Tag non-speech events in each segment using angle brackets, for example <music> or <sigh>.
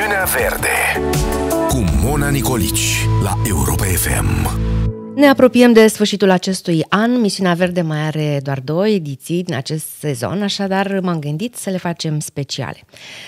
Emisiunea Verde cu Mona Nicolici la Europa FM. Ne apropiem de sfârșitul acestui an. Misiunea Verde mai are doar două ediții din acest sezon, așadar m-am gândit să le facem speciale.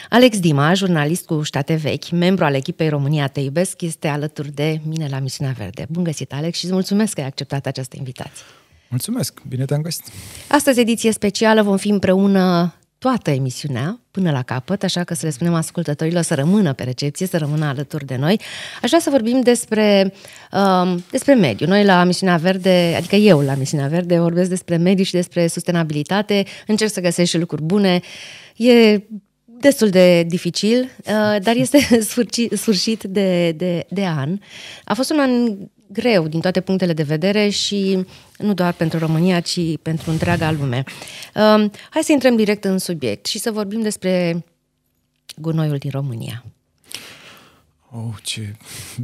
Alex Dima, jurnalist cu ștate vechi, membru al echipei România Iubesc, este alături de mine la Misiunea Verde. Bun găsit, Alex, și îți mulțumesc că ai acceptat această invitație. Mulțumesc, bine te-am găsit! Astăzi ediție specială, vom fi împreună toată emisiunea până la capăt, așa că să le spunem ascultătorilor să rămână pe recepție, să rămână alături de noi. Aș vrea să vorbim despre, um, despre mediu. Noi la Misiunea Verde, adică eu la Misiunea Verde, vorbesc despre mediu și despre sustenabilitate, încerc să găsesc și lucruri bune. E destul de dificil, uh, dar este <laughs> sfârșit de, de, de an. A fost un an greu din toate punctele de vedere și nu doar pentru România, ci pentru întreaga lume. Um, hai să intrăm direct în subiect și să vorbim despre gunoiul din România. Oh, ce...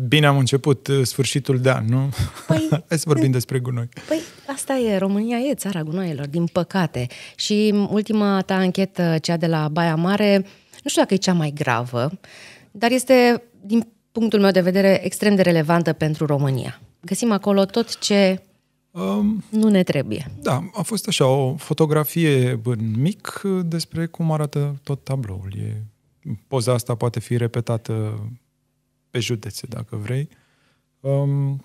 Bine am început uh, sfârșitul de an, nu? Păi, <laughs> Hai să vorbim despre gunoi. Păi, asta e. România e țara gunoielor, din păcate. Și ultima ta anchetă, cea de la Baia Mare, nu știu dacă e cea mai gravă, dar este, din punctul meu de vedere, extrem de relevantă pentru România. Găsim acolo tot ce um, nu ne trebuie. Da, a fost așa, o fotografie în mic despre cum arată tot tabloul. E, poza asta poate fi repetată pe județe, dacă vrei. Um,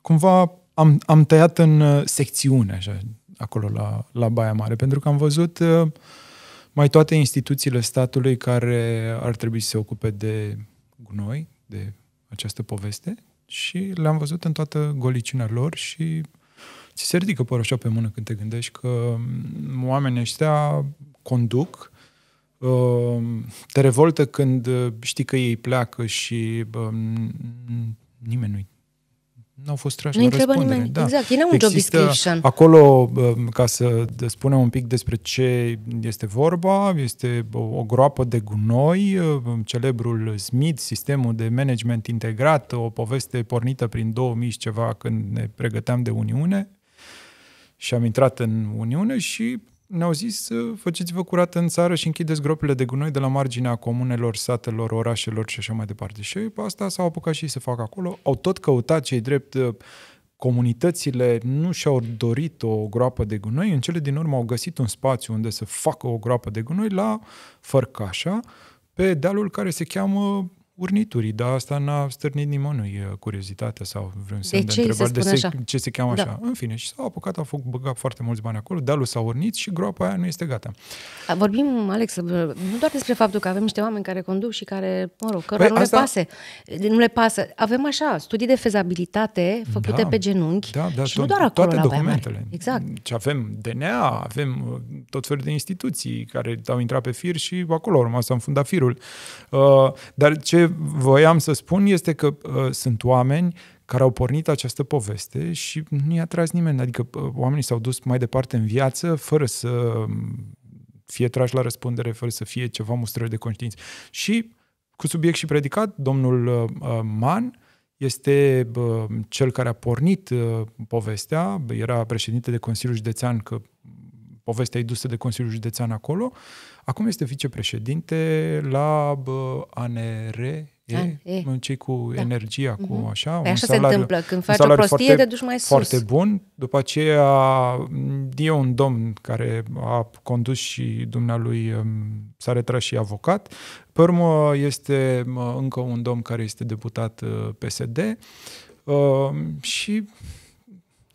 cumva am, am tăiat în uh, secțiune, așa, acolo la, la Baia Mare, pentru că am văzut uh, mai toate instituțiile statului care ar trebui să se ocupe de gunoi, de această poveste și le-am văzut în toată goliciunea lor și ți se ridică părășa pe mână când te gândești că mm, oamenii ăștia conduc, uh, te revoltă când uh, știi că ei pleacă și uh, nimeni nu-i nu au fost trași nu la răspundere. Nimeni. Da. Exact, ei au un job description. Acolo, ca să spunem un pic despre ce este vorba, este o groapă de gunoi, celebrul smit sistemul de management integrat, o poveste pornită prin 2000 și ceva când ne pregăteam de Uniune și am intrat în Uniune și ne-au zis să faceți-vă curat în țară și închideți gropile de gunoi de la marginea comunelor, satelor, orașelor și așa mai departe. Și asta s-au apucat și ei să facă acolo. Au tot căutat cei drept uh, comunitățile nu și-au dorit o groapă de gunoi, în cele din urmă au găsit un spațiu unde să facă o groapă de gunoi la Fărcașa, pe dealul care se cheamă urniturii, dar asta n-a stârnit nimănui curiozitatea sau vreun semn de, de ce întrebare se de se, ce se cheamă da. așa. În fine, și s-au apucat, au făcut, băgat foarte mulți bani acolo, dealul s-a urnit și groapa aia nu este gata. Vorbim, Alex, nu doar despre faptul că avem niște oameni care conduc și care, mă rog, cărora păi, nu, asta... le pase, nu le pasă. Avem așa, studii de fezabilitate făcute da, pe genunchi da, da, și tot, nu doar acolo Toate documentele. Exact. Ce avem DNA, avem uh, tot felul de instituții care au intrat pe fir și acolo au rămas, am fundat firul. Uh, dar ce voiam să spun este că uh, sunt oameni care au pornit această poveste și nu i-a tras nimeni. Adică uh, oamenii s-au dus mai departe în viață fără să mm, fie trași la răspundere, fără să fie ceva mustrări de conștiință. Și cu subiect și predicat, domnul uh, uh Man este uh, cel care a pornit uh, povestea, era președinte de Consiliul Județean, că povestea e dusă de Consiliul Județean acolo. Acum este vicepreședinte la ANR, E, da, e. cei cu da. energia, cu mm-hmm. așa, păi un așa salariu, se întâmplă. Când faci o prostie, foarte, te duci mai sus. Foarte bun. După aceea e un domn care a condus și dumnealui um, s-a retras și avocat. Pe urmă este încă un domn care este deputat uh, PSD um, și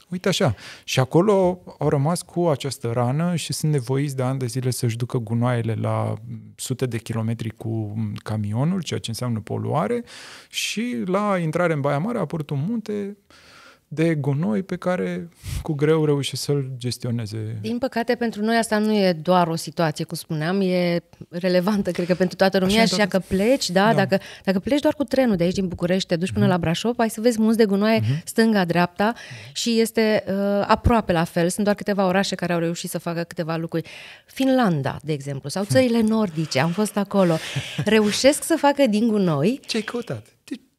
uite așa. Și acolo au rămas cu această rană și sunt nevoiți de ani de zile să-și ducă gunoaiele la sute de kilometri cu camionul, ceea ce înseamnă poluare, și la intrare în Baia Mare a apărut un munte, de gunoi pe care cu greu reușește să-l gestioneze. Din păcate, pentru noi asta nu e doar o situație, cum spuneam, e relevantă, cred că, pentru toată România așa și dacă pleci, da, da. Dacă, dacă pleci doar cu trenul de aici din București, te duci până mm-hmm. la Brașov, ai să vezi munți de gunoaie mm-hmm. stânga-dreapta și este uh, aproape la fel. Sunt doar câteva orașe care au reușit să facă câteva lucruri. Finlanda, de exemplu, sau țările nordice, am fost acolo, <laughs> reușesc să facă din gunoi. Ce-ai căutat?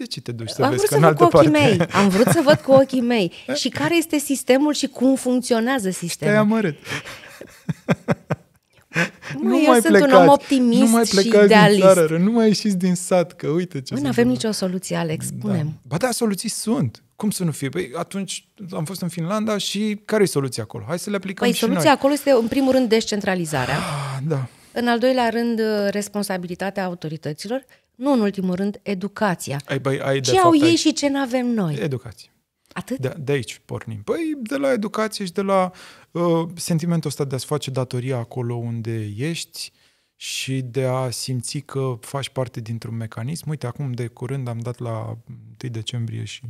de ce te duci să am vezi că în altă cu parte? Mei. Am vrut să văd cu ochii mei. <laughs> Și care este sistemul și cum funcționează sistemul. Te-ai amărât. nu eu mai sunt plecați, un om optimist nu mai și idealist. Din țară, nu mai ieșiți din sat, că uite ce Nu avem nicio soluție, Alex, da. spunem. Da. Ba da, soluții sunt. Cum să nu fie? Păi atunci am fost în Finlanda și care e soluția acolo? Hai să le aplicăm păi, și soluția noi. acolo este, în primul rând, descentralizarea. Ah, da. În al doilea rând, responsabilitatea autorităților nu în ultimul rând, educația. Ai, bai, ai, ce au fapt, ei ai... și ce nu avem noi? Educație. Atât? De, de aici pornim. Păi de la educație și de la uh, sentimentul ăsta de a-ți face datoria acolo unde ești și de a simți că faci parte dintr-un mecanism. Uite, acum de curând am dat la 1 decembrie și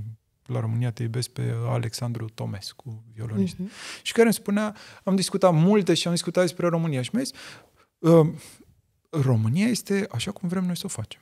la România te iubesc pe Alexandru Tomescu, violonist. Uh-huh. Mhm. Și care îmi spunea, am discutat multe și am discutat despre România și mi-a zis, uh, România este așa cum vrem noi să o facem.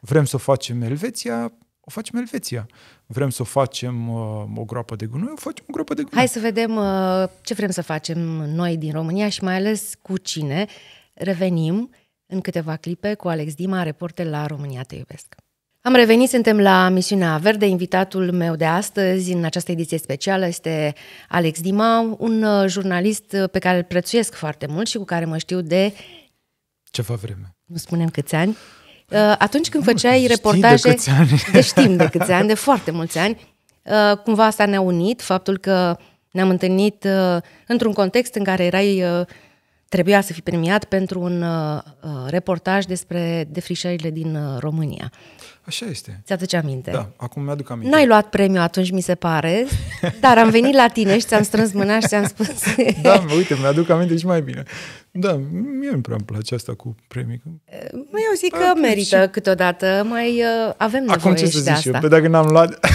Vrem să o facem Elveția, o facem Elveția. Vrem să o facem uh, o groapă de gunoi, o facem o groapă de gunoi. Hai să vedem uh, ce vrem să facem noi din România și mai ales cu cine. Revenim în câteva clipe cu Alex Dima, reporter la România Te Iubesc. Am revenit, suntem la misiunea Verde. Invitatul meu de astăzi, în această ediție specială, este Alex Dima, un uh, jurnalist uh, pe care îl prețuiesc foarte mult și cu care mă știu de... Ceva vreme. Nu spunem câți ani? Uh, atunci când ah, făceai Știi reportaje... De, ani. <laughs> de știm de câți ani, de foarte mulți ani. Uh, cumva asta ne-a unit, faptul că ne-am întâlnit uh, într-un context în care erai trebuia să fi premiat pentru un uh, reportaj despre defrișările din uh, România. Așa este. Ți-aduce aminte? Da, acum mi-aduc aminte. N-ai luat premiu atunci, mi se pare, dar am venit la tine și ți-am strâns mâna și ți-am spus... <laughs> da, uite, mi-aduc aminte și mai bine. Da, mie îmi prea îmi place asta cu premii. Eu zic A, că merită câteodată, mai uh, avem nevoie Acum ce să zic asta. eu, păi pe dacă n-am luat...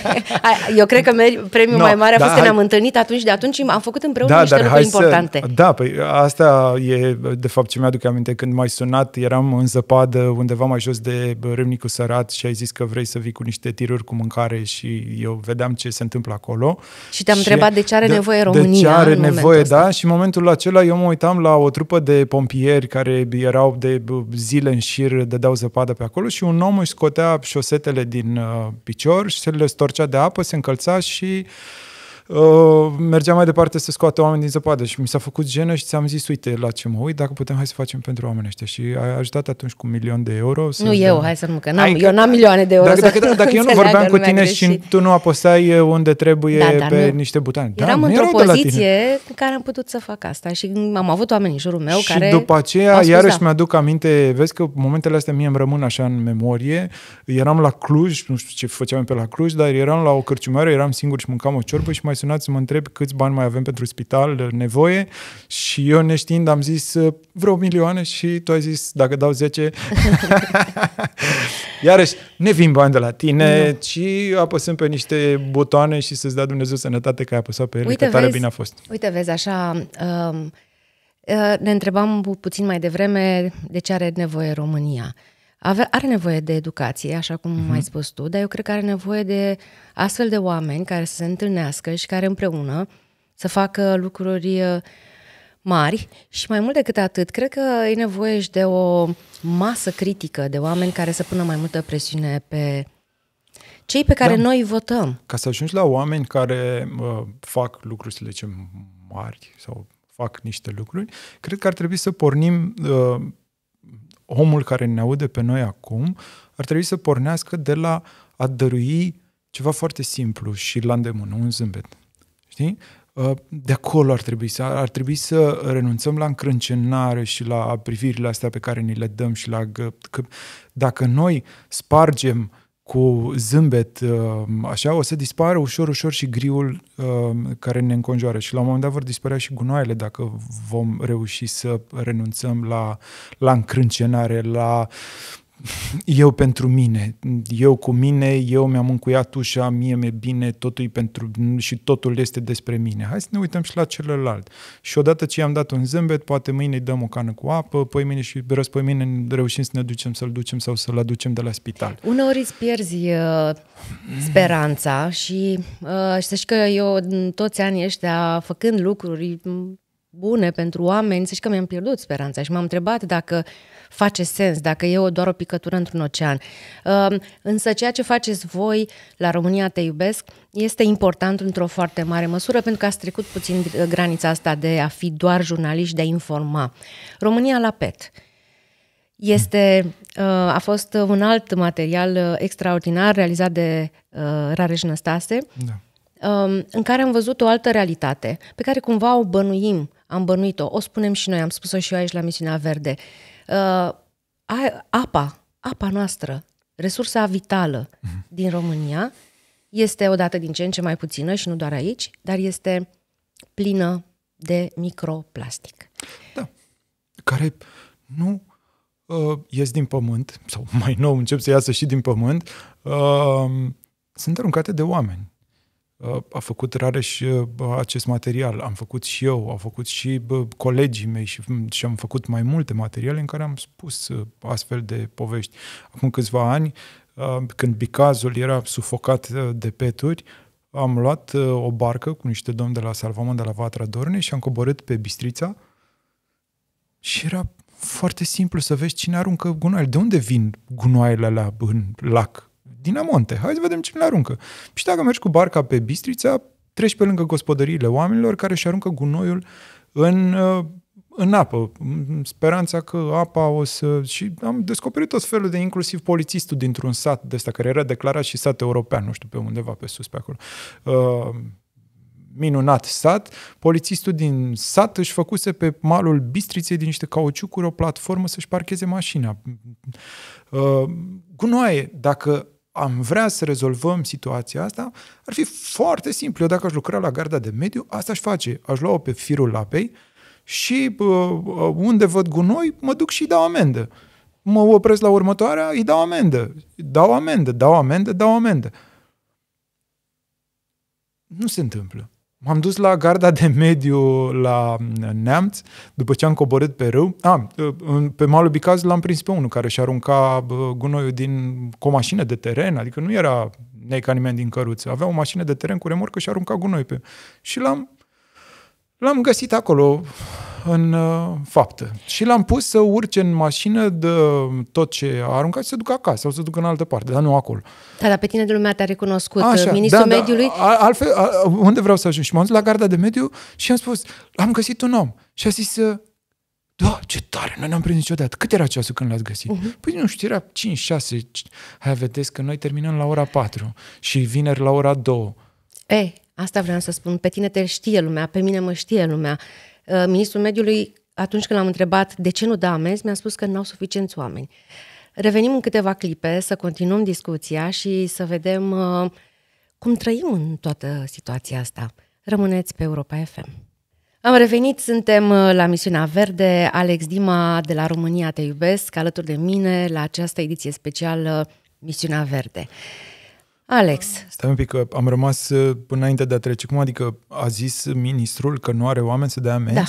<laughs> eu cred că premiul no, mai mare a da, fost da, că ne-am întâlnit atunci, de atunci am făcut împreună da, niște lucruri importante. Să... Da, păi asta e de fapt ce mi-aduc aminte, când mai sunat, eram în zăpadă undeva mai jos de Râmnicu Sărat și ai zis că vrei să vii cu niște tiruri cu mâncare și eu vedeam ce se întâmplă acolo. Și te-am și întrebat de ce are de, nevoie România De ce are nevoie, da, și în momentul acela eu mă uitam la o trupă de pompieri care erau de zile în șir, dădeau zăpadă pe acolo și un om își scotea șosetele din uh, picior și se le storcea de apă, se încălța și uh, Uh, mergeam mai departe să scoate oameni din zăpadă și mi s-a făcut jenă și ți-am zis, uite la ce mă uit, dacă putem, hai să facem pentru oamenii ăștia. Și ai ajutat atunci cu un milion de euro. Să nu eu, dăm... hai să nu, că n-am, eu n-am milioane de euro. Dacă, dacă, dacă, dacă eu nu <laughs> vorbeam cu tine greșit. și tu nu apăsai uh, unde trebuie da, da, pe nu. niște butane. Da, eram într-o poziție în care am putut să fac asta și am avut oameni în jurul meu și care... Și după aceea, iarăși da. mi-aduc aminte, vezi că momentele astea mie îmi rămân așa în memorie. Eram la Cluj, nu știu ce făceam pe la Cluj, dar eram la o cărciumare, eram singur și mâncam o ciorbă și mai mai sunat să mă întreb câți bani mai avem pentru spital, nevoie și eu neștiind am zis uh, vreo milioane și tu ai zis dacă dau 10. <laughs> Iarăși, ne vin bani de la tine, nu. ci apăsăm pe niște butoane și să-ți dea Dumnezeu sănătate că ai apăsat pe ele, uite, că tare vezi, bine a fost. Uite, vezi, așa... Um, uh, ne întrebam puțin mai devreme de ce are nevoie România ave, are nevoie de educație, așa cum uh-huh. ai spus tu, dar eu cred că are nevoie de astfel de oameni care să se întâlnească și care împreună să facă lucruri uh, mari și mai mult decât atât, cred că e nevoie și de o masă critică, de oameni care să pună mai multă presiune pe cei pe care da. noi votăm. Ca să ajungi la oameni care uh, fac lucruri, să zicem, mari sau fac niște lucruri, cred că ar trebui să pornim uh, omul care ne aude pe noi acum ar trebui să pornească de la a dărui ceva foarte simplu și la îndemână, un zâmbet. Știi? Uh, de acolo ar trebui să, ar trebui să renunțăm la încrâncenare și la privirile astea pe care ni le dăm și la... Că dacă noi spargem uh, cu zâmbet, uh, așa, o să dispară ușor, ușor și griul uh, care ne înconjoară. Și la un moment dat vor dispărea și gunoaiele dacă vom reuși să renunțăm la, la încrâncenare, la <laughs> eu pentru mine, eu cu mine, eu mi-am încuiat ușa, mie mi-e bine, totul e pentru și totul este despre mine. Hai să ne uităm și la celălalt. Și odată ce i-am dat un zâmbet, poate mâine îi dăm o cană cu apă, poi mâine și răspoi mâine reușim să ne ducem să-l ducem sau să-l aducem de la spital. Uneori îți pierzi uh, speranța și uh, să știi că eu în toți anii ăștia făcând lucruri bune pentru oameni, să știi că mi-am pierdut speranța și m-am întrebat dacă face sens, dacă e o, doar o picătură într-un ocean. Ehm, însă ceea ce faceți voi la România Te Iubesc este important într-o foarte mare măsură pentru că ați trecut puțin granița asta de a fi doar jurnaliști, de a informa. România la PET. Este, ehm, a fost un alt material ehm, extraordinar realizat de Rareș Năstase, da. în care am văzut o altă realitate pe care cumva o bănuim am bănuit-o, o spunem și noi, am spus-o și eu aici la Misiunea Verde. Uh, apa, apa noastră, resursa vitală uh-huh. din România, este odată din ce în ce mai puțină și nu doar aici, dar este plină de microplastic. Da. Care nu uh, ies din pământ, sau mai nou încep să iasă și din pământ, uh, sunt aruncate de oameni a făcut Rareș uh, acest material. Am făcut și eu, au făcut și colegii mei și, mm, și am făcut mai multe materiale în care am spus uh, astfel de povești. Acum câțiva ani, uh, când Bicazul era sufocat de peturi, am luat o barcă cu niște domni de la Salvamon de la Vatra Dorne și am coborât pe Bistrița și era foarte simplu să vezi cine aruncă gunoaiele. De unde vin gunoaiele la în lac? dinamonte, hai să vedem cine le aruncă. Păi și dacă mergi cu barca pe Bistrița, treci pe lângă gospodăriile oamenilor care își aruncă gunoiul în, uh, în apă, în speranța că apa o să... Și am descoperit tot felul de, inclusiv polițistul dintr-un sat de ăsta, care era declarat și sat european, nu știu, pe undeva pe sus, pe acolo. Uh, minunat sat, polițistul din sat își făcuse pe malul Bistriței din niște cauciucuri o platformă să-și parcheze mașina. Uh, gunoaie, dacă am vrea să rezolvăm situația asta, ar fi foarte simplu. Eu dacă aș lucra la garda de mediu, asta aș face. Aș lua-o pe firul lapei și uh, unde văd gunoi, mă duc și dau amendă. Mă opresc la următoarea, îi dau amendă. Dau amendă, dau amendă, dau amendă. Nu se întâmplă. M-am dus la garda de mediu la mm, Neamț, după ce am coborât pe râu. A, ah, pe malul Bicaz l-am prins pe unul care și arunca gunoiul din, cu o mașină de teren, adică nu era neca nimeni din căruță. Avea o mașină de teren cu remorcă și arunca gunoi pe... Și l-am, l-am găsit acolo, în uh, faptă. Și l-am pus să urce în mașină de uh, tot ce a aruncat și să ducă acasă sau să ducă în altă parte, dar nu acolo. Da, dar pe tine de lumea te-a recunoscut, Așa, uh, da, ministrul da, mediului. Da, altfel, unde vreau să ajung? Și m-am dus la garda de mediu și am spus, am găsit un om. Și a zis, uh, da, ce tare, noi n-am prins niciodată. Cât era ceasul când l-ați găsit? Uh-huh. Păi nu știu, era 5-6. Hai, vedeți că noi terminăm la ora 4 și vineri la ora 2. Ei, Asta vreau să spun. Pe tine te știe lumea, pe mine mă știe lumea. Uh, ministrul mediului, atunci când l-am întrebat de ce nu da amenzi, mi-a spus că nu au suficienți oameni. Revenim în câteva clipe să continuăm discuția și să vedem uh, cum trăim în toată situația asta. Rămâneți pe Europa FM. Am revenit, suntem uh, la misiunea verde. Alex Dima de la România Te Iubesc, alături de mine la această ediție specială Misiunea Verde. Alex. Stai un pic, că am rămas până uh, înainte de a trece. Cum adică a zis ministrul că nu are oameni să dea amenzi? Da.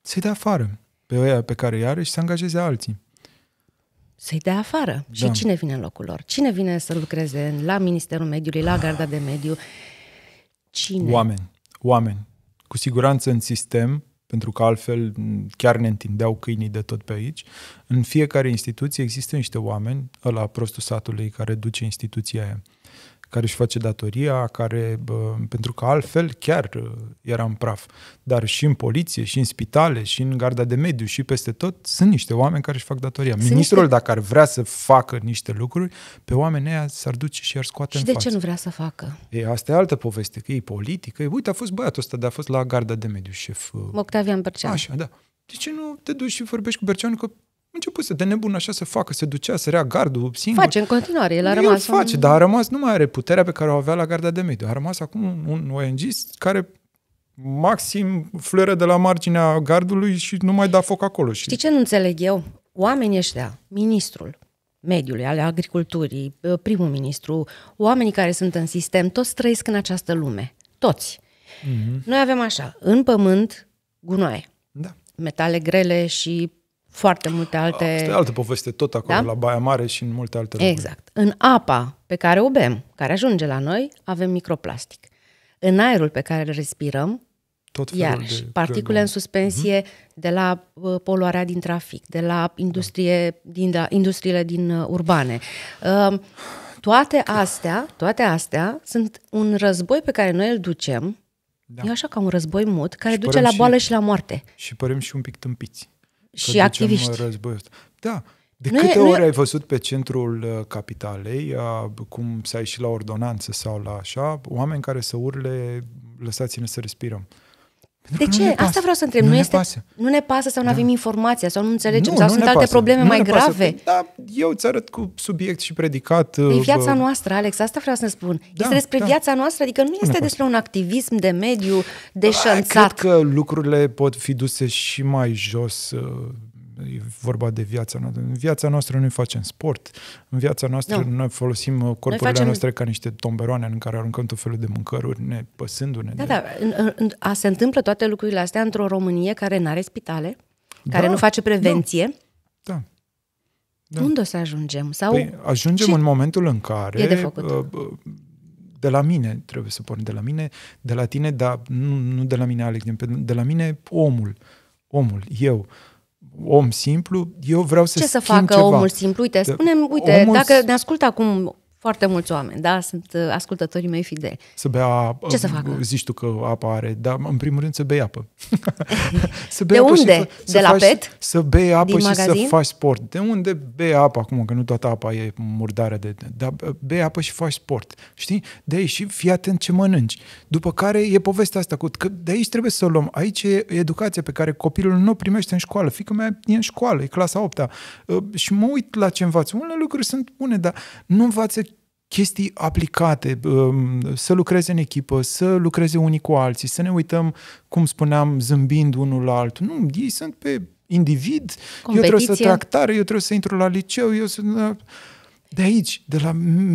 Să-i dea afară pe ăia pe care îi are și să angajeze alții. Să-i dea afară. Da. Și cine vine în locul lor? Cine vine să lucreze la Ministerul Mediului, la Garda de Mediu? Cine? Oameni. Oameni. Cu siguranță în sistem, pentru că altfel chiar ne întindeau câinii de tot pe aici. În fiecare instituție există niște oameni, ăla prostul satului care duce instituția aia care își face datoria, care, pentru că altfel chiar uh, era în praf. Dar și în poliție, și în spitale, și în garda de mediu, și peste tot, sunt niște oameni care își fac datoria. Sunt Ministrul, niște... dacă ar vrea să facă niște lucruri, pe oamenii aia s-ar duce și ar scoate și în de față. ce nu vrea să facă? E, asta e altă poveste, că e politică. E, uite, a fost băiatul ăsta, de a fost la garda de mediu, șef. Uh, Octavian Berceanu. Așa, da. De ce nu te duci și vorbești cu Berceanu că să de nebun așa să facă, se ducea, să rea gardul singur. Face în continuare, el a el face, un... dar a rămas, nu mai are puterea pe care o avea la garda de mediu. A rămas acum un, un ONG care maxim fleră de la marginea gardului și nu mai da foc acolo. Știi ce nu înțeleg eu? Oamenii ăștia, ministrul mediului, ale agriculturii, uh, primul ministru, oamenii care sunt în sistem, toți trăiesc în această lume. Toți. Mm-hmm. Noi avem așa, în pământ, gunoaie. Da. Metale grele și foarte multe ah, alte... Asta e altă poveste tot acolo, da? la Baia Mare și în multe alte locuri. Exact. În apa pe care o bem, care ajunge la noi, avem microplastic. În aerul pe care îl respirăm, tot felul iarăși, de particule grădă. în suspensie uh-huh. de la uh, poluarea din trafic, de la da. industrie, da. din, da, industriile din uh, urbane. Uh, toate astea, toate astea sunt un război pe care noi îl ducem, da. e așa ca un război mut, care și duce la boală și, și la moarte. Și părem și un pic tâmpiți și că activiști. Război. Da. De nu câte e, ori e... ai văzut pe centrul uh, capitalei, uh, cum s-a ieșit la ordonanță sau la așa, oameni care să urle, lăsați-ne să respirăm de ce? Asta vreau să întreb. Nu, nu, ne este, pasă. nu ne pasă sau nu da. avem informația sau nu înțelegem nu, sau nu sunt alte pasă. probleme nu mai grave. Pasă. Da, eu îți arăt cu subiect și predicat. E păi uh, viața bă... noastră, Alex, asta vreau să ne spun. Da, este despre da. viața noastră, adică nu, nu este pasă. un activism de mediu deșanțat. Cred că lucrurile pot fi duse și mai jos uh, E vorba de viața noastră. În viața noastră noi facem sport, în viața noastră nu. noi folosim uh, corpurile noi facem... noastre ca niște tomberoane în care aruncăm tot felul de mâncăruri, ne păsându-ne. Da, de... da. A, se întâmplă toate lucrurile astea într-o Românie care nu are spitale, care da, nu face prevenție. Da. da. Da. Unde o să ajungem? Sau... Păi, ajungem ce... în momentul în care... E de făcut. Uh, uh, de la mine, trebuie să pornim de la mine, de la tine, dar nu, nu de la mine, Alex, de la mine omul, omul, eu. Uh, om simplu, eu vreau să Ce să facă ceva. omul simplu? Uite, da, spunem, uite, omul... dacă ne ascultă acum foarte mulți oameni, da? Sunt uh, ascultătorii mei fideli. Să bea... Ce să uh, facă? Zici tu că apa are, dar în primul rând să bei apă. <laughs> să bei de apă unde? Să, de să la faci, PET? Să bei apă Din și magazin? să faci sport. De unde bei apă acum, că nu toată apa e murdare de... Dar uh, bei apă și faci sport. Știi? De aici și fii atent ce mănânci. După care e povestea asta cu... Că de aici trebuie să o luăm. Aici e educația pe care copilul nu o primește în școală. Fică mea e în școală, e clasa 8 -a. Și mă uit la ce învață. Unele lucruri sunt bune, dar nu învață chestii aplicate, um, să lucreze în echipă, să lucreze unii cu alții, să ne uităm, cum spuneam, zâmbind unul la altul. Nu, ei sunt pe individ, Competiție. eu trebuie să tractare, eu trebuie să intru la liceu, eu sunt... Da. De aici, de la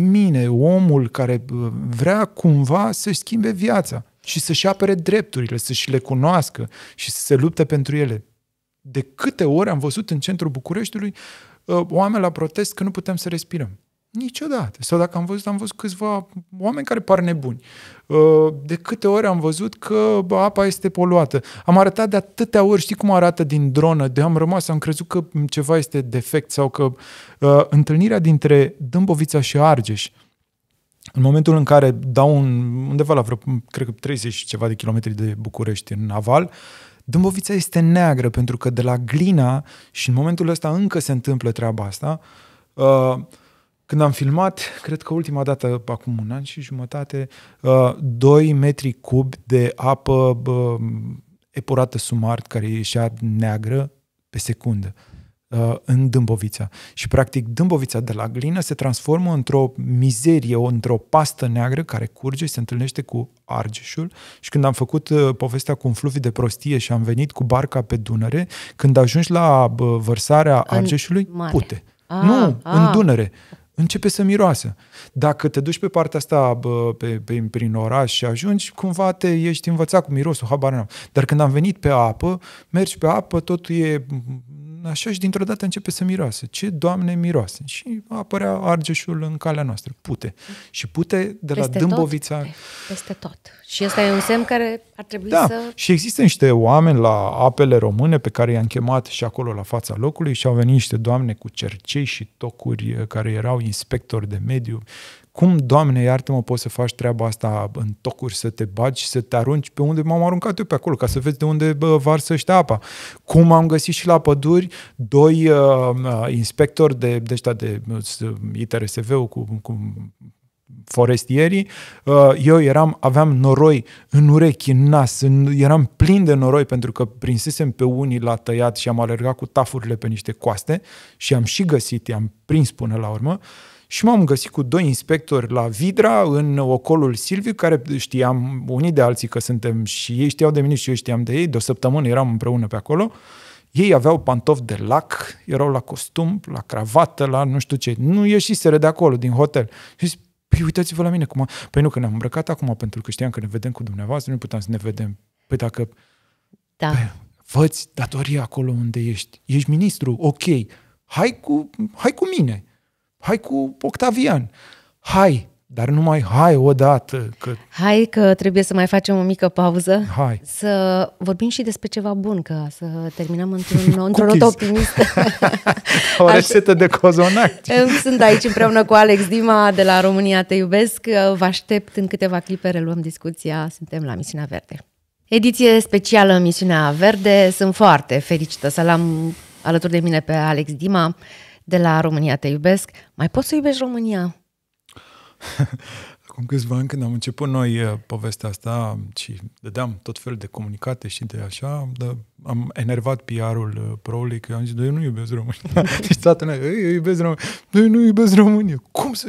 mine, omul care uh, vrea cumva să-și schimbe viața și să-și apere drepturile, să-și le cunoască și să se lupte pentru ele. De câte ori am văzut în centrul Bucureștiului uh, oameni la protest că nu putem să respirăm. Niciodată. Sau dacă am văzut, am văzut câțiva oameni care par nebuni. Uh, de câte ori am văzut că apa este poluată. Am arătat de atâtea ori, știi cum arată din dronă, de am rămas, am crezut că ceva este defect sau că uh, întâlnirea dintre Dâmbovița și Argeș, în momentul în care dau un, undeva la vreo, cred că 30 ceva de kilometri de București în aval, Dâmbovița este neagră pentru că de la Glina, și în momentul ăsta încă se întâmplă treaba asta, uh, când am filmat, cred că ultima dată, acum un an și jumătate, 2 uh, metri cub de apă epurată sumar, care ieșea neagră pe secundă uh, în Dâmbovița. Și practic Dâmbovița de la glină se transformă într-o mizerie, într-o pastă neagră care curge, se întâlnește cu Argeșul și când am făcut uh, povestea cu un fluviu de prostie și am venit cu barca pe Dunăre, când ajungi la vărsarea Argeșului, pute. A, ah, nu, a. în ah. Dunăre începe să miroase. Dacă te duci pe partea asta bă, pe, pe, prin oraș și ajungi, cumva te ești învățat cu mirosul, habar n-am. Dar când am venit pe apă, mergi pe apă, totul e așa și dintr-o dată începe să miroase. Ce, Doamne, miroase? Și apărea argeșul în calea noastră, pute. Și pute de peste la Dâmbovița... Tot, peste tot. Și ăsta e un semn care ar trebui da. să... Și există niște oameni la apele române pe care i-am chemat și acolo la fața locului și au venit niște doamne cu cercei și tocuri eh, care erau inspectori de mediu, cum, Doamne, iartă-mă, poți să faci treaba asta în tocuri, să te bagi și să te arunci pe unde m-am aruncat eu pe acolo, ca să vezi de unde bă, varsă ăștia apa. Cum am găsit și la păduri doi uh, uh inspectori de, de, ăștia de uh, ITRSV-ul cu, cu forestierii, uh, eu eram, aveam noroi în urechi, în nas, în, eram plin de noroi pentru că prinsesem pe unii la tăiat și am alergat cu tafurile pe niște coaste și am și găsit, i-am prins până la urmă. Uh, și m-am găsit cu doi inspectori la Vidra, în ocolul Silviu, care știam unii de alții că suntem și ei știau de mine și eu știam de ei, de o săptămână eram împreună pe acolo. Ei aveau pantofi de lac, erau la costum, la cravată, la nu știu ce. Nu ieșiseră de acolo, din hotel. Și zic, păi uitați-vă la mine cum... A... Păi nu, că ne-am îmbrăcat acum pentru că știam că ne vedem cu dumneavoastră, nu puteam să ne vedem. Păi dacă... Da. Păi, făți datoria acolo unde ești. Ești ministru, ok. Hai cu, hai cu mine. Hai cu Octavian. Hai, dar numai hai odată. Că... Hai că trebuie să mai facem o mică pauză. Hai. Să vorbim și despre ceva bun, ca să terminăm într-un, <laughs> într-o notă optimistă. <laughs> o rețetă Aș... de cozonac. Sunt aici împreună cu Alex Dima de la România Te Iubesc. Vă aștept în câteva clipe, reluăm discuția. Suntem la Misiunea Verde. Ediție specială Misiunea Verde. Sunt foarte fericită să-l am alături de mine pe Alex Dima de la România te iubesc. Mai poți să iubești România? <laughs> Acum câțiva ani când am început noi uh, povestea asta și dădeam tot felul de comunicate și de așa, dar am enervat PR-ul uh, proului că am zis, eu nu iubesc România. <laughs> deci toată lumea, eu iubesc România. Eu nu iubesc România. Cum să...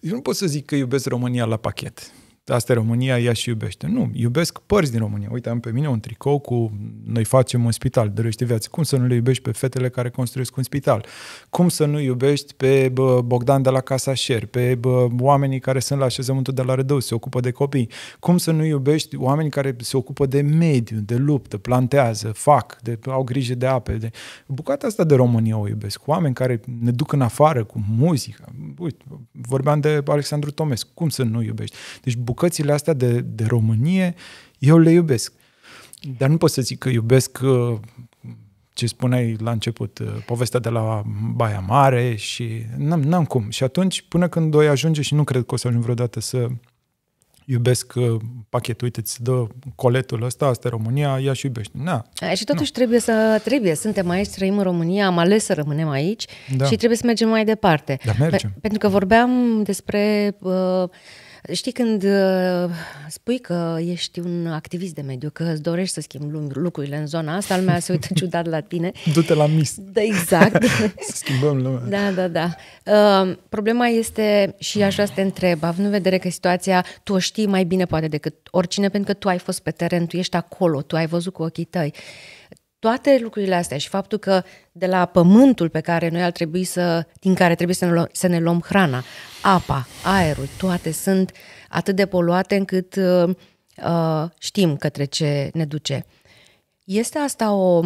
Eu nu pot să zic că iubesc România la pachet asta e România, ea și iubește. Nu, iubesc părți din România. Uite, am pe mine un tricou cu noi facem un spital, dăruiește viață. Cum să nu le iubești pe fetele care construiesc un spital? Cum să nu iubești pe bă, Bogdan de la Casa Șer, pe bă, oamenii care sunt la așezământul de la Rădău, se ocupă de copii? Cum să nu iubești oameni care se ocupă de mediu, de luptă, plantează, fac, de, au grijă de ape? De... Bucata asta de România o iubesc. Oameni care ne duc în afară cu muzică. Uite, vorbeam de Alexandru Tomescu. Cum să nu iubești? Deci, bucățile astea de, de Românie, eu le iubesc. Dar nu pot să zic că iubesc uh, ce spuneai la început, uh, povestea de la Baia Mare și n-am, n-am cum. Și atunci, până când doi ajunge și nu cred că o să ajung vreodată să iubesc uh, pachetul, uite, ți dă coletul ăsta, asta România, ea și iubește. Na, și totuși nu. trebuie să, trebuie, suntem aici, trăim în România, am ales să rămânem aici da. și trebuie să mergem mai departe. Da, mergem. Pe, pentru că vorbeam despre uh, Știi, când uh, spui că ești un activist de mediu, că îți dorești să schimbi lucrurile în zona asta, lumea se uită <laughs> ciudat la tine. Du-te la MIS. Da, exact. <laughs> să schimbăm lumea. Da, da, da. Uh, problema este, și aș vrea să te întreb, având în vedere că situația, tu o știi mai bine poate decât oricine, pentru că tu ai fost pe teren, tu ești acolo, tu ai văzut cu ochii tăi toate lucrurile astea și faptul că de la pământul pe care noi ar trebui să, din care trebuie să ne, luăm, să ne luăm hrana, apa, aerul, toate sunt atât de poluate încât uh, uh știm către ce ne duce. Este asta o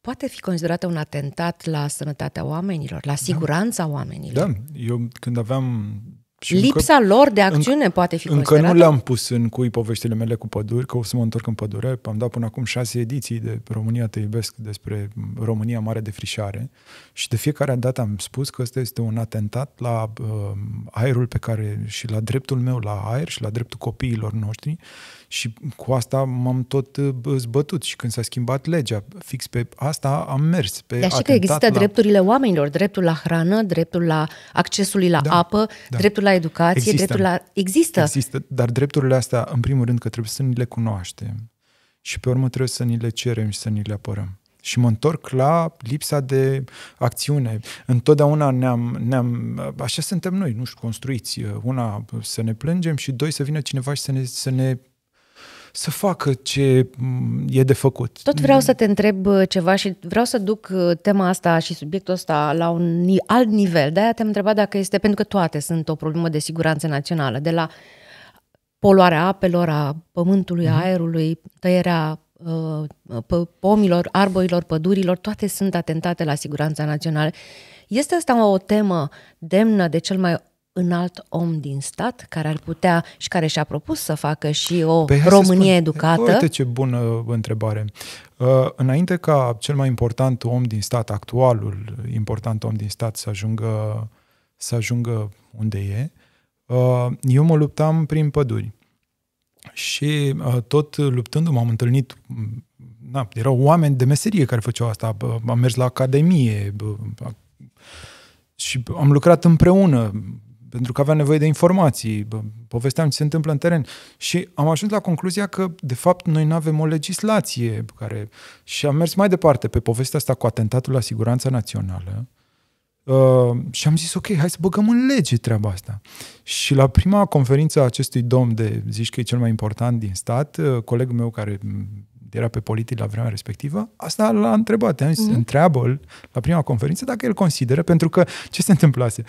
poate fi considerată un atentat la sănătatea oamenilor, la da. siguranța da. oamenilor. Da, eu când aveam și Lipsa încă, lor de acțiune încă, poate fi Încă nu le-am pus în cui poveștile mele cu păduri, că o să mă întorc în pădure. Am dat până acum șase ediții de România te iubesc despre România mare de frișare și de fiecare dată am spus că ăsta este un atentat la uh, aerul pe care și la dreptul meu la aer și la dreptul copiilor noștri și cu asta m-am tot uh, zbătut și când s-a schimbat legea, fix pe asta am mers. Pe Dar și că există la... drepturile oamenilor, dreptul la hrană, dreptul la accesului la da, apă, da. dreptul la educație, există. dreptul la... Există. Există, dar drepturile astea, în primul rând, că trebuie să ni le cunoaștem și pe urmă trebuie să ni le cerem și să ni le apărăm. Și mă întorc la lipsa de acțiune. Întotdeauna ne-am, ne-am... Așa suntem noi, nu știu, construiți. Una, să ne plângem și doi, să vină cineva și să ne, să ne să facă ce mm, e de făcut. Tot vreau să te întreb uh, ceva și vreau să duc uh, tema asta și subiectul ăsta la un alt nivel. De-aia te-am întrebat dacă este, pentru că toate sunt o problemă de siguranță națională, de la poluarea apelor, a pământului, a mhm. aerului, tăierea uh, pomilor, arborilor, pădurilor, toate sunt atentate la siguranța națională. Este asta o temă demnă de cel mai înalt om din stat care ar putea și care și-a propus să facă și o păi Românie spun, educată? Uite ce bună întrebare. Uh, înainte ca cel mai important om din stat, actualul important om din stat să ajungă, să ajungă unde e, uh, eu mă luptam prin păduri. Și uh, tot luptându m-am întâlnit na, erau oameni de meserie care făceau asta. Am mers la academie și am lucrat împreună pentru că avea nevoie de informații, povesteam ce se întâmplă în teren și am ajuns la concluzia că, de fapt, noi nu avem o legislație care... Și am mers mai departe pe povestea asta cu atentatul la siguranța națională uh, și am zis, ok, hai să băgăm în lege treaba asta. Și la prima conferință a acestui domn de, zici că e cel mai important din stat, uh, colegul meu care era pe politic la vremea respectivă, asta l-a întrebat. Am zis, mm-hmm. întreabă la prima conferință dacă el consideră, pentru că ce se întâmplase?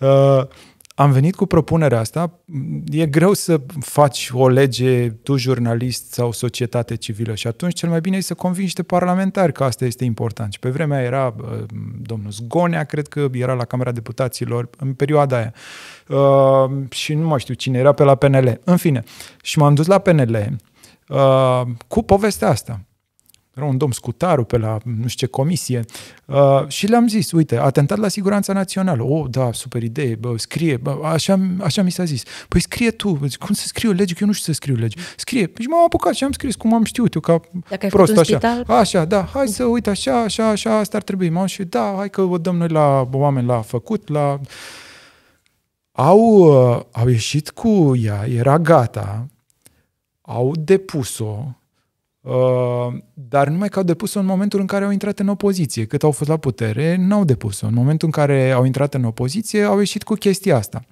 Uh, am venit cu propunerea asta. E greu să faci o lege, tu jurnalist sau societate civilă și atunci cel mai bine e să convingi niște parlamentari că asta este important. Și pe vremea era uh, domnul Zgonea, cred că era la Camera Deputaților în perioada aia. Uh, și nu mai știu cine era pe la PNL. În fine, și m-am dus la PNL uh, cu povestea asta era un domn scutaru pe la nu știu ce comisie, uh, și le-am zis, uite, atentat la siguranța națională, oh, da, super idee, bă, scrie, bă, așa, așa mi s-a zis. Păi scrie tu, cum să scriu lege, că eu nu știu să scriu lege. Scrie, și păi m-am apucat și am scris cum am știut eu, ca Dacă prost, așa. Spital... Așa, da, hai să uite așa, așa, așa, asta ar trebui. M-am și da, hai că o dăm noi la oameni la făcut, la... Au, uh, au ieșit cu ea, era gata, au depus-o, Uh, dar numai că au depus-o în momentul în care au intrat în opoziție. Cât au fost la putere, n-au depus-o. În momentul în care au intrat în opoziție, au ieșit cu chestia asta.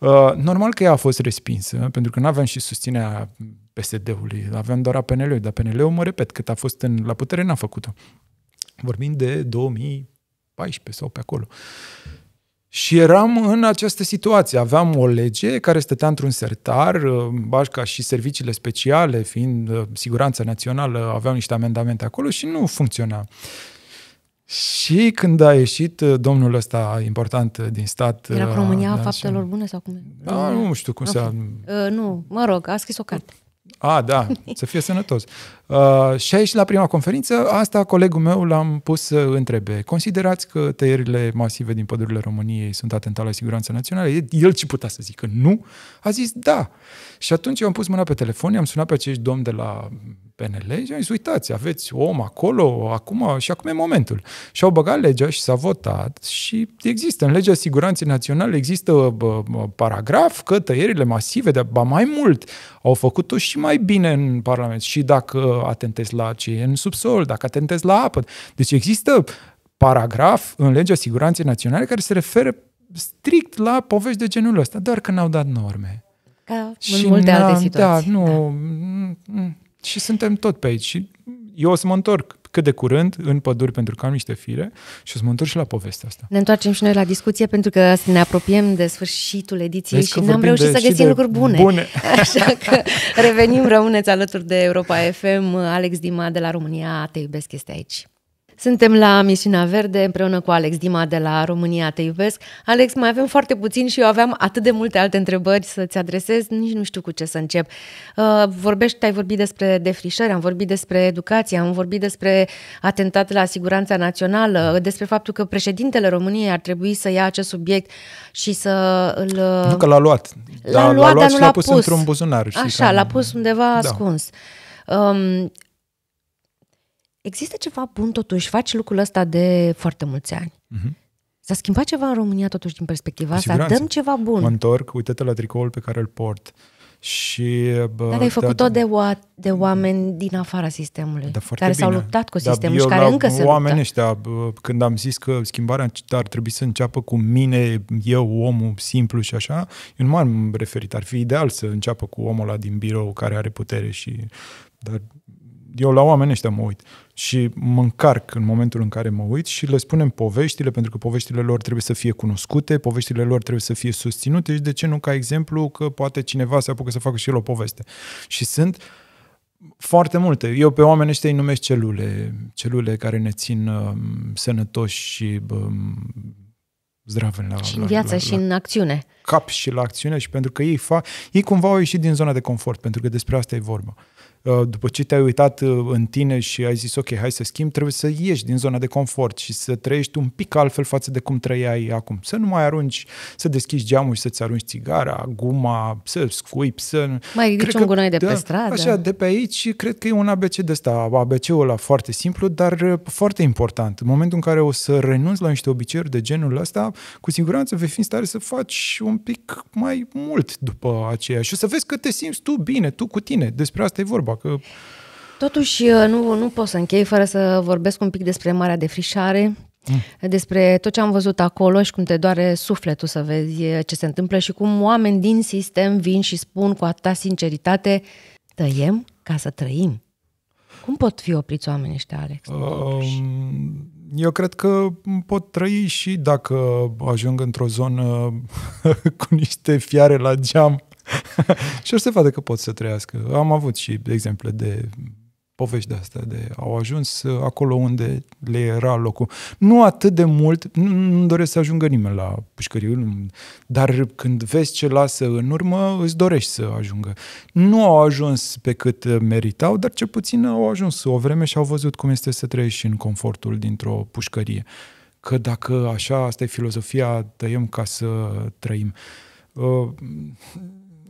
Uh, normal că ea a fost respinsă, pentru că nu aveam și susținerea PSD-ului, aveam doar a PNL-ului, dar PNL-ul, mă repet, cât a fost în, la putere, n-a făcut-o. Vorbim de 2014 sau pe acolo. Uh, și eram în această situație. Aveam o lege care stătea într-un sertar, uh, Bașca și serviciile speciale, fiind uh, siguranța națională, aveau niște amendamente acolo și nu funcționa. Și când a ieșit uh, domnul ăsta important din stat... Era România da, faptelor bune sau cum? Da, nu știu cum okay. se... Uh, nu, mă rog, a scris o carte. A, da, să fie sănătos. Uh, și aici, la prima conferință, asta colegul meu l-am pus să întrebe. Considerați că tăierile masive din pădurile României sunt atentate la siguranța națională? El ce putea să zică? Nu? A zis da. Și atunci eu am pus mâna pe telefon, i-am sunat pe acești domni de la PNL și am zis, uitați, aveți om acolo, acum și acum e momentul. Și au băgat legea și s-a votat și există în legea siguranței naționale există bă, paragraf că tăierile masive, de ba mai mult, au făcut-o și mai bine în Parlament. Și dacă atentezi la ce e în subsol, dacă atentezi la apă. Deci există paragraf în legea siguranței naționale care se referă strict la povești de genul ăsta, doar că n-au dat norme. Ca și în multe alte situații. Da, nu. Da. Mm, mm, și suntem tot pe aici. Și eu o să mă întorc cât de curând în păduri pentru că am niște fire și o să mă întorc și la povestea asta. Ne întoarcem și noi la discuție pentru că ne apropiem de sfârșitul ediției Vezi și n-am reușit de, să găsim lucruri bune. bune. <laughs> Așa că revenim, rămâneți alături de Europa FM. Alex Dima de la România, te iubesc, este aici. Suntem la Misiunea Verde împreună cu Alex Dima de la România Te Iubesc. Alex, mai avem foarte puțin și eu aveam atât de multe alte întrebări să-ți adresez, nici nu știu cu ce să încep. Uh, vorbești, ai vorbit despre defrișări, am vorbit despre educație, am vorbit despre atentat la siguranța națională, despre faptul că președintele României ar trebui să ia acest subiect și să îl... Uh, nu că l-a luat, l-a, l-a da, luat, l-a luat dar nu l-a, pus, pus într-un buzunar. Știi, Așa, l-a pus undeva da. ascuns. Um, există ceva bun totuși, faci lucrul ăsta de foarte mulți ani. Mm-hmm. S-a schimbat ceva în România totuși din perspectiva asta? Dăm ceva bun. Mă întorc, uite-te la tricoul pe care îl port. Și, bă, Dar ai făcut-o da, de, de oameni din afara sistemului, da, care bine. s-au luptat cu da, sistemul da, și care încă se Oamenii ăștia, când am zis că schimbarea ar trebui să înceapă cu mine, eu, omul simplu și așa, eu nu m-am referit, ar fi ideal să înceapă cu omul ăla din birou care are putere și... Dar eu la oameni ăștia mă uit și mă încarc în momentul în care mă uit și le spunem poveștile, pentru că poveștile lor trebuie să fie cunoscute, poveștile lor trebuie să fie susținute și de ce nu ca exemplu că poate cineva se apucă să facă și el o poveste. Și sunt foarte multe. Eu pe oameni ăștia îi numesc celule, celule care ne țin uh, sănătoși și uh, zdraveni la la, în viață la, la, și în acțiune cap și la acțiune și pentru că ei fac, ei cumva au ieșit din zona de confort, pentru că despre asta e vorba. Uh, după ce te-ai uitat uh, în tine și ai zis, ok, hai să schimb, trebuie să ieși din zona de confort și să trăiești un pic altfel față de cum trăiai acum. Să nu mai arunci, să deschizi geamul și să-ți arunci țigara, guma, să scuip, să... Mai ridici un gunoi de da, pe stradă. Așa, de pe aici, cred că e un ABC de ăsta, ABC-ul ăla foarte simplu, dar uh, foarte important. În momentul în care o să renunți la niște obiceiuri de genul ăsta, cu siguranță vei fi în stare să faci un un pic mai mult după aceea și o să vezi că te simți tu bine, tu cu tine. Despre asta e vorba, că... Totuși, uh, nu, nu pot să închei fără să vorbesc un pic despre marea de mm. despre tot ce am văzut acolo și cum te doare sufletul să vezi uh, ce se întâmplă și cum oameni din sistem vin și spun cu atâta sinceritate tăiem ca să trăim. Cum pot fi opriți oamenii ăștia, Alex? Um, eu cred că pot trăi și dacă ajung într-o zonă <laughs> cu niște fiare la geam. <laughs> și o să vadă că pot să trăiască. Am avut și exemple de povești de astea, de au ajuns uh, acolo unde le era locul. Nu atât de mult, nu, nu doresc să ajungă nimeni la pușcărie, dar când vezi ce lasă în urmă, îți dorești să ajungă. Nu au ajuns pe cât meritau, dar ce puțin au ajuns o vreme și au văzut cum este să trăiești în confortul dintr-o pușcărie. Că dacă așa, asta e filozofia, tăiem ca să trăim. Uh,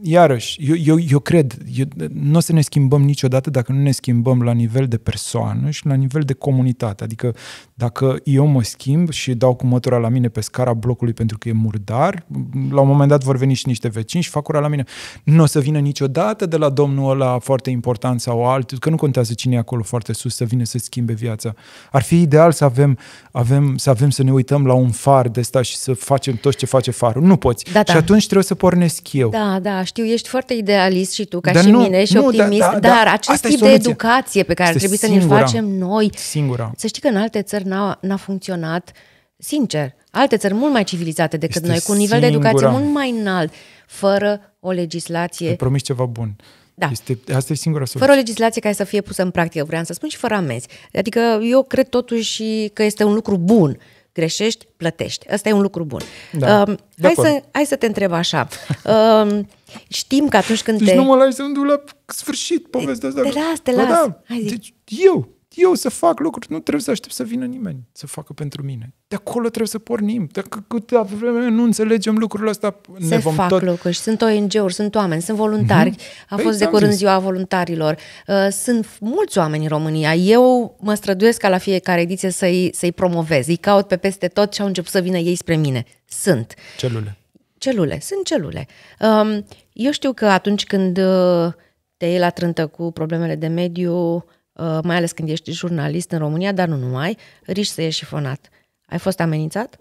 iarăși, eu, eu, eu cred, eu, nu o să ne schimbăm niciodată dacă nu ne schimbăm la nivel de persoană și la nivel de comunitate. Adică dacă eu mă schimb și dau cu mătura la mine pe scara blocului pentru că e murdar, la un moment dat vor veni și niște vecini și fac ura la mine. Nu o să vină niciodată de la domnul ăla foarte important sau alt, că nu contează cine e acolo foarte sus să vină să schimbe viața. Ar fi ideal să avem, avem, să, avem să ne uităm la un far de ăsta și să facem tot ce face farul. Nu poți. Da, da. Și atunci trebuie să pornesc eu. Da, da, știu, ești foarte idealist și tu, ca dar și nu, mine, și nu, optimist, da, da, dar da, acest tip de educație pe care este trebuie singura, să ne facem noi, singura. să știi că în alte țări n-a, n-a funcționat, sincer, alte țări mult mai civilizate decât este noi, cu un nivel singura. de educație mult mai înalt, fără o legislație. Te promis ceva bun. Da. Este, asta e singura soluție. Fără o legislație care să fie pusă în practică, vreau să spun, și fără amenzi. Adică eu cred totuși că este un lucru bun greșești, plătești. Asta e un lucru bun. Da, uh, hai, să, hai să te întreb așa. Uh, <laughs> știm că atunci când deci te... nu mă lași să-mi duc la sfârșit povestea asta. Te las, te las. Da, hai Deci eu eu să fac lucruri, nu trebuie să aștept să vină nimeni să facă pentru mine. De acolo trebuie să pornim. Dacă câtă vreme nu înțelegem lucrurile astea, Se ne vom fac tot... lucruri. Sunt ONG-uri, sunt oameni, sunt voluntari. Mm-hmm. A păi fost de da, curând ziua voluntarilor. Uh, sunt mulți oameni în România. Eu mă străduiesc ca la fiecare ediție să-i, să-i promovez. Îi caut pe peste tot și au început să vină ei spre mine. Sunt. Celule. Celule, sunt celule. Um, eu știu că atunci când uh, te iei la trântă cu problemele de mediu, Uh, mai ales când ești jurnalist în România, dar nu numai, riști să ieși șifonat. Ai fost amenințat?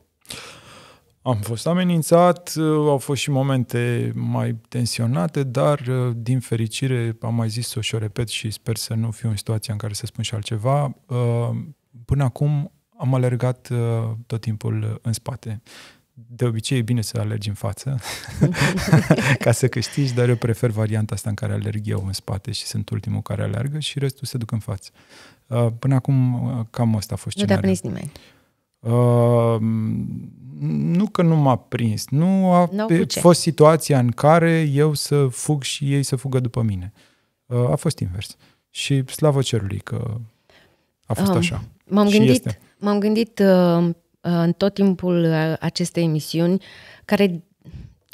Am fost amenințat, uh, au fost și momente mai tensionate, dar uh, din fericire, am mai zis-o și o repet și sper să nu fiu în situația în care să spun și altceva, până acum am alergat tot timpul în spate de obicei e bine să alergi în față <laughs> ca să câștigi, dar eu prefer varianta asta în care alerg eu în spate și sunt ultimul care alergă și restul se duc în față. Uh, până acum uh, cam asta a fost ce Nu te-a prins nimeni? Uh, nu că nu m-a prins, nu a n fost situația în care eu să fug și ei să fugă după mine. Uh, a fost invers. Și slavă cerului că a fost uh, așa. M-am și gândit, este. m-am gândit uh, Uh, în tot timpul uh, acestei emisiuni, care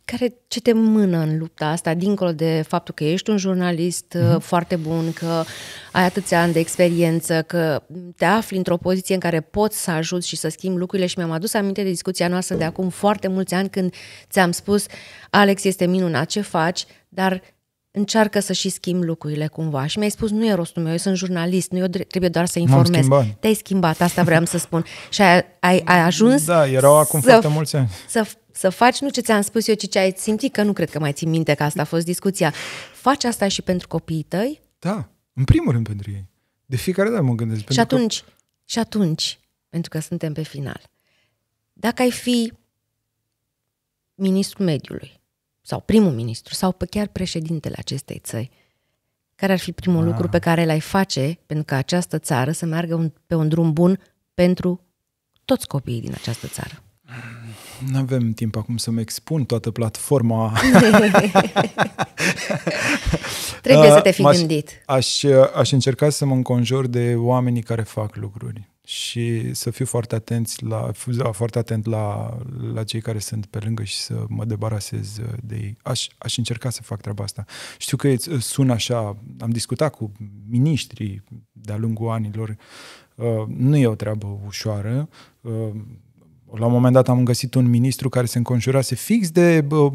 care ce te mână în lupta asta, dincolo de faptul că ești un jurnalist mm-hmm. foarte bun, că ai atâția ani de experiență, că te afli într-o poziție în care poți să ajuți și să schimbi lucrurile și mi-am adus aminte de discuția noastră de acum foarte mulți ani când ți-am spus Alex, este minunat ce faci, dar încearcă să și schimb lucrurile cumva. Și mi-ai spus, nu e rostul meu, eu sunt jurnalist, nu eu trebuie doar să informez. Schimbat. Te-ai schimbat, asta vreau să spun. <laughs> Și ai, ai, ai ajuns Da, erau acum să, foarte mulți ani. Să, să faci nu ce ți-am spus eu, ci ce ai simțit, că nu cred că mai ții minte că asta a fost discuția. Faci asta și pentru copiii tăi? Da, în primul rând pentru ei. De fiecare dată mă gândesc. Și atunci, că... și atunci, pentru că suntem pe final, dacă ai fi ministrul mediului, sau primul ministru sau chiar președintele acestei țări? Care ar fi primul A. Ah. lucru pe care l-ai face pentru ca această țară să meargă un, pe un drum bun pentru toți copiii din această țară? Mm, nu avem timp acum să-mi expun toată platforma. <laughs> Trebuie uh, să te fi aș, gândit. Aș, aș încerca să mă înconjur de oamenii care fac lucruri și să fiu foarte, atenți la, foarte atent la, la cei care sunt pe lângă și să mă debarasez uh, de ei. Aș, aș încerca să fac treaba asta. Știu că sună așa, am discutat cu miniștrii de-a lungul anilor, uh, nu e o treabă ușoară, uh, la un moment dat am găsit un ministru care se înconjurase fix de uh,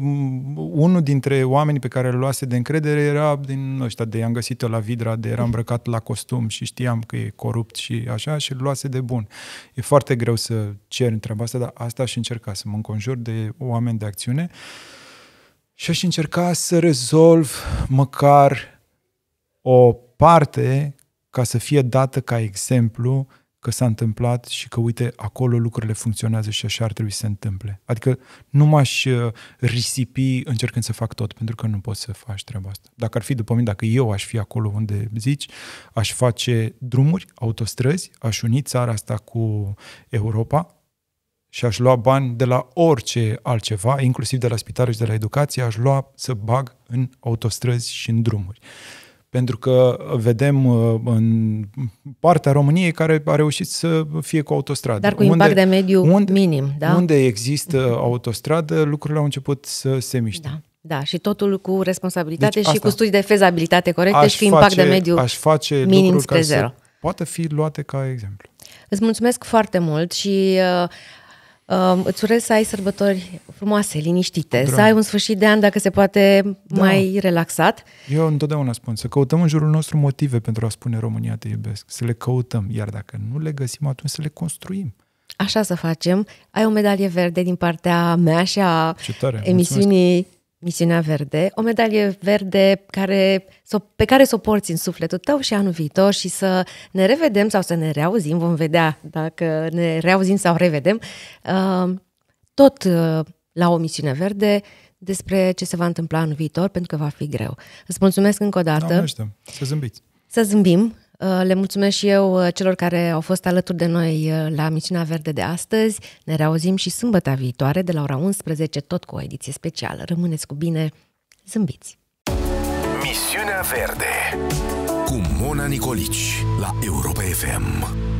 unul dintre oamenii pe care îl luase de încredere era din ăștia de i-am găsit la Vidra, de era îmbrăcat la costum și știam că e corupt și așa și îl luase de bun. E foarte greu să ceri întreba asta, dar asta și încerca, să mă înconjur de oameni de acțiune și aș încerca să rezolv măcar o parte ca să fie dată ca exemplu că s-a întâmplat și că, uite, acolo lucrurile funcționează și așa ar trebui să se întâmple. Adică nu m-aș uh, risipi încercând să fac tot, pentru că nu poți să faci treaba asta. Dacă ar fi după mine, dacă eu aș fi acolo unde zici, aș face drumuri, autostrăzi, aș uni țara asta cu Europa, și aș lua bani de la orice altceva, inclusiv de la spitale și de la educație, aș lua să bag în autostrăzi și în drumuri. Pentru că vedem uh, în partea României care a reușit să fie cu autostradă. Dar cu impact unde, de mediu unde, minim, da? Unde există mhm. autostradă, lucrurile au început să se miște. Da. Da, și totul cu responsabilitate deci și asta. cu studii de fezabilitate corecte aș și cu impact face, de mediu aș face minim spre zero. Poate fi luate ca exemplu. Îți mulțumesc foarte mult și uh, Uh, îți urez să ai sărbători frumoase, liniștite, Drum. să ai un sfârșit de an, dacă se poate, da. mai relaxat. Eu întotdeauna spun să căutăm în jurul nostru motive pentru a spune România te iubesc, să le căutăm, iar dacă nu le găsim, atunci să le construim. Așa să facem. Ai o medalie verde din partea mea și a emisiunii Mulțumesc misiunea verde, o medalie verde care, pe care să o porți în sufletul tău și anul viitor și să ne revedem sau să ne reauzim, vom vedea dacă ne reauzim sau revedem, uh, tot uh, la o misiune verde despre ce se va întâmpla în viitor, pentru că va fi greu. Îți mulțumesc încă o dată. Doamne, să zâmbiți! Să zâmbim Uh, le mulțumesc și eu uh, celor care au fost alături de noi uh, la Micina Verde de astăzi. Ne reauzim și sâmbăta viitoare de la ora 11, tot cu o ediție specială. Rămâneți cu bine, zâmbiți! Misiunea Verde cu Mona Nicolici la Europa FM.